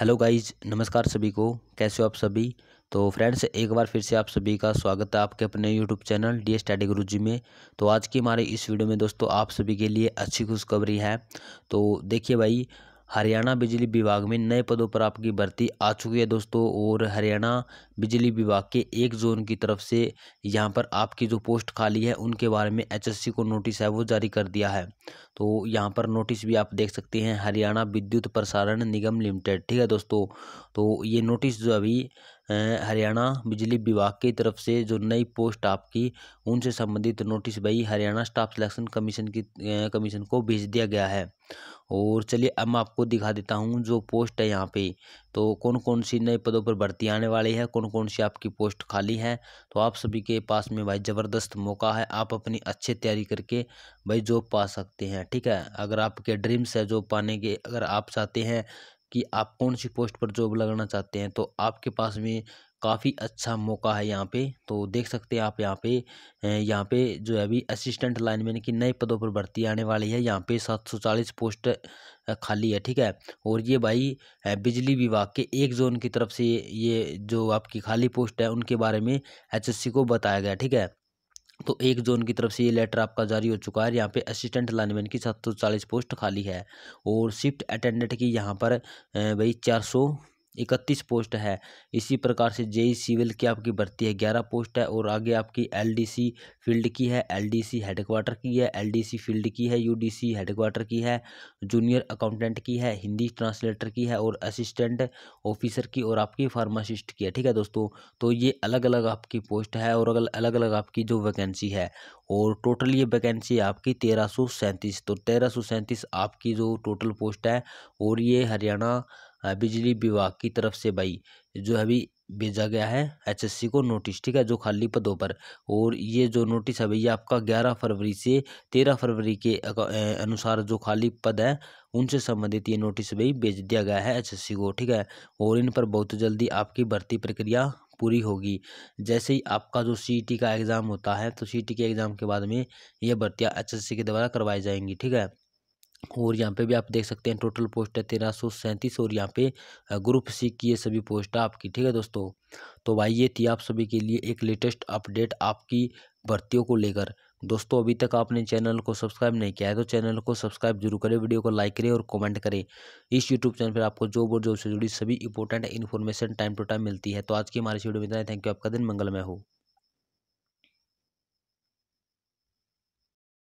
hello guys नमस्कार सभी को कैसे हो आप सभी तो फ्रेंड्स एक बार फिर से आप सभी का स्वागत है आपके अपने यूट्यूब चैनल डी स्टडी गुरु जी में तो आज की हमारे इस वीडियो में दोस्तों आप सभी के लिए अच्छी खुशखबरी है तो देखिए भाई हरियाणा बिजली विभाग में नए पदों पर आपकी भर्ती आ चुकी है दोस्तों और हरियाणा बिजली विभाग के एक जोन की तरफ से यहाँ पर आपकी जो पोस्ट खाली है उनके बारे में एचएससी को नोटिस है वो जारी कर दिया है तो यहाँ पर नोटिस भी आप देख सकते हैं हरियाणा विद्युत प्रसारण निगम लिमिटेड ठीक है दोस्तों तो ये नोटिस जो अभी हरियाणा बिजली विभाग की तरफ से जो नई पोस्ट आपकी उनसे संबंधित नोटिस भाई हरियाणा स्टाफ सिलेक्शन कमीशन की कमीशन को भेज दिया गया है और चलिए अब मैं आपको दिखा देता हूँ जो पोस्ट है यहाँ पे तो कौन कौन सी नए पदों पर भर्ती आने वाली है कौन कौन सी आपकी पोस्ट खाली है तो आप सभी के पास में भाई ज़बरदस्त मौका है आप अपनी अच्छी तैयारी करके भाई जॉब पा सकते हैं ठीक है अगर आपके ड्रीम्स है जॉब पाने के अगर आप चाहते हैं कि आप कौन सी पोस्ट पर जॉब लगाना चाहते हैं तो आपके पास में काफ़ी अच्छा मौका है यहाँ पे तो देख सकते हैं आप यहाँ पे यहाँ पे जो है अभी असिस्टेंट लाइनमैन की नए पदों पर भर्ती आने वाली है यहाँ पे सात सौ चालीस पोस्ट खाली है ठीक है और ये भाई बिजली विभाग के एक जोन की तरफ से ये जो आपकी खाली पोस्ट है उनके बारे में एच को बताया गया ठीक है तो एक जोन की तरफ से ये लेटर आपका जारी हो चुका है यहाँ पे असिस्टेंट लाइनमैन की सात सौ चालीस पोस्ट खाली है और शिफ्ट अटेंडेंट की यहाँ पर भाई चार सौ इकतीस पोस्ट है इसी प्रकार से जेई सिविल की आपकी भर्ती है ग्यारह पोस्ट है और आगे आपकी एलडीसी फील्ड की है एलडीसी हेडक्वार्टर की है एलडीसी फील्ड की है यूडीसी हेडक्वार्टर की है जूनियर अकाउंटेंट की है हिंदी ट्रांसलेटर की है और असिस्टेंट ऑफिसर की और आपकी फार्मासिस्ट की है ठीक है दोस्तों तो ये अलग अलग आपकी पोस्ट है और अलग अलग आपकी जो वैकेंसी है और टोटल ये वैकेंसी आपकी तेरह सौ सैंतीस तो तेरह सौ सैंतीस आपकी जो टोटल पोस्ट है और ये हरियाणा बिजली विभाग की तरफ से भाई जो अभी भेजा गया है एचएससी को नोटिस ठीक है जो खाली पदों पर और ये जो नोटिस है भैया आपका ग्यारह फरवरी से तेरह फरवरी के अनुसार जो खाली पद है उनसे संबंधित ये नोटिस भाई भेज दिया गया है एचएससी को ठीक है और इन पर बहुत जल्दी आपकी भर्ती प्रक्रिया पूरी होगी जैसे ही आपका जो सी का एग्ज़ाम होता है तो सी के एग्ज़ाम के बाद में ये भर्तियाँ एच के द्वारा करवाई जाएंगी ठीक है और यहाँ पे भी आप देख सकते हैं टोटल पोस्ट है तेरह सौ सैंतीस और यहाँ पे ग्रुप सी की ये सभी पोस्ट आपकी ठीक है दोस्तों तो भाई ये थी आप सभी के लिए एक लेटेस्ट अपडेट आपकी भर्तियों को लेकर दोस्तों अभी तक आपने चैनल को सब्सक्राइब नहीं किया है तो चैनल को सब्सक्राइब जरूर करें वीडियो को लाइक करें और कमेंट करें इस यूट्यूब चैनल पर आपको जॉब और जॉब से जुड़ी सभी important information time to time मिलती है तो आज की हमारी वीडियो में इतना थैंक यू आपका दिन मंगलमय हो